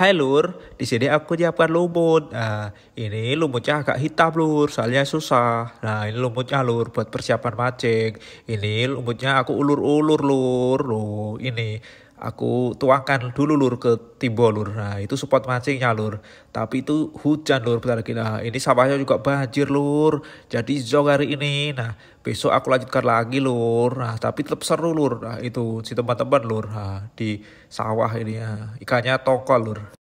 Hai Lur, di sini aku nyiapkan lumut. Nah, ini lumutnya agak hitam Lur, soalnya susah. Nah, ini lumutnya Lur buat persiapan mancing. Ini lumutnya aku ulur-ulur Lur. Loh, ini aku tuangkan dulu lur ke timbol lur nah itu support mancingnya lur tapi itu hujan lur bentar lagi nah ini sawahnya juga banjir lur jadi jog hari ini nah besok aku lanjutkan lagi lur nah tapi tetap seru lur nah itu si teman-teman lur nah, di sawah ini ya ikannya tongkol lur